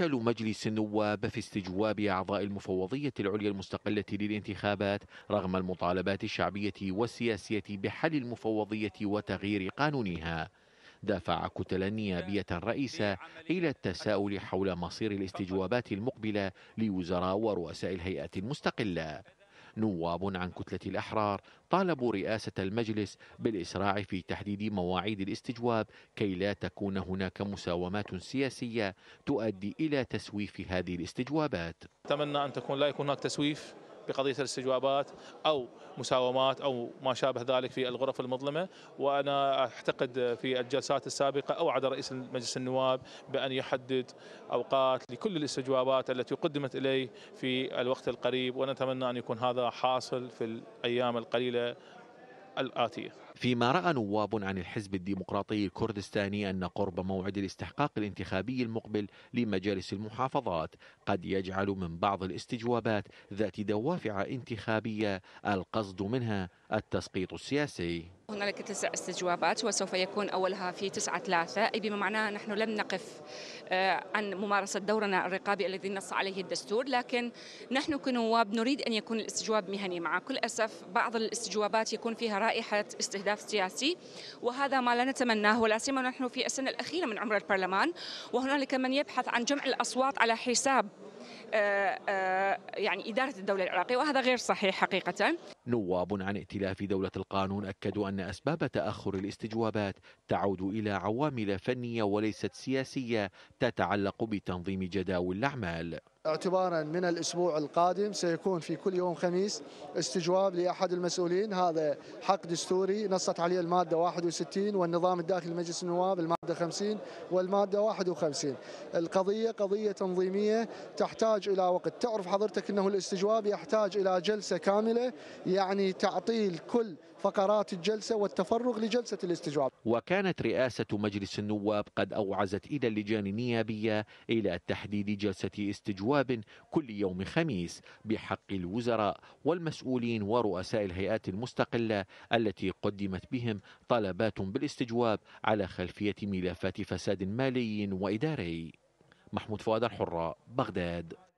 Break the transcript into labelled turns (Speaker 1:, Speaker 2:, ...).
Speaker 1: فشل مجلس النواب في استجواب أعضاء المفوضية العليا المستقلة للانتخابات رغم المطالبات الشعبية والسياسية بحل المفوضية وتغيير قانونها دفع كتلا نيابية رئيسة إلى التساؤل حول مصير الاستجوابات المقبلة لوزراء ورؤساء الهيئات المستقلة نواب عن كتلة الأحرار طالبوا رئاسة المجلس بالإسراع في تحديد مواعيد الاستجواب كي لا تكون هناك مساومات سياسية تؤدي إلى تسويف هذه الاستجوابات
Speaker 2: أتمنى أن تكون لا يكون هناك تسويف بقضية الاستجوابات أو مساومات أو ما شابه ذلك في الغرف المظلمة وأنا أعتقد في الجلسات السابقة أو رئيس مجلس النواب بأن يحدد أوقات لكل الاستجوابات التي قدمت إليه في الوقت القريب ونتمنى أن يكون هذا حاصل في الأيام القليلة الآتية
Speaker 1: فيما رأى نواب عن الحزب الديمقراطي الكردستاني أن قرب موعد الاستحقاق الانتخابي المقبل لمجالس المحافظات قد يجعل من بعض الاستجوابات ذات دوافع انتخابية القصد منها التسقيط السياسي
Speaker 3: هنالك تسع استجوابات وسوف يكون أولها في 9 3 أي بما معناه نحن لم نقف آه، عن ممارسة دورنا الرقابي الذي نص عليه الدستور لكن نحن كنواب نريد أن يكون الاستجواب مهني مع كل أسف بعض الاستجوابات يكون فيها رائحة استهداف سياسي وهذا ما لا نتمناه ولا سيما نحن في السنة الأخيرة من عمر البرلمان وهنالك من يبحث عن جمع الأصوات على حساب آه، آه، يعني إدارة الدولة العراقية وهذا غير صحيح حقيقة
Speaker 1: نواب عن ائتلاف دولة القانون أكدوا أن أسباب تأخر الاستجوابات تعود إلى عوامل فنية وليست سياسية تتعلق بتنظيم جداول الأعمال
Speaker 4: اعتبارا من الاسبوع القادم سيكون في كل يوم خميس استجواب لاحد المسؤولين هذا حق دستوري نصت عليه الماده 61 والنظام الداخلي لمجلس النواب الماده 50 والماده 51 القضيه قضيه تنظيميه تحتاج الى وقت تعرف حضرتك انه الاستجواب يحتاج الى جلسه كامله يعني تعطيل كل فقرات الجلسة والتفرغ لجلسة الاستجواب
Speaker 1: وكانت رئاسة مجلس النواب قد أوعزت إلى اللجان النيابية إلى تحديد جلسة استجواب كل يوم خميس بحق الوزراء والمسؤولين ورؤساء الهيئات المستقلة التي قدمت بهم طلبات بالاستجواب على خلفية ملفات فساد مالي وإداري محمود فؤاد الحرة بغداد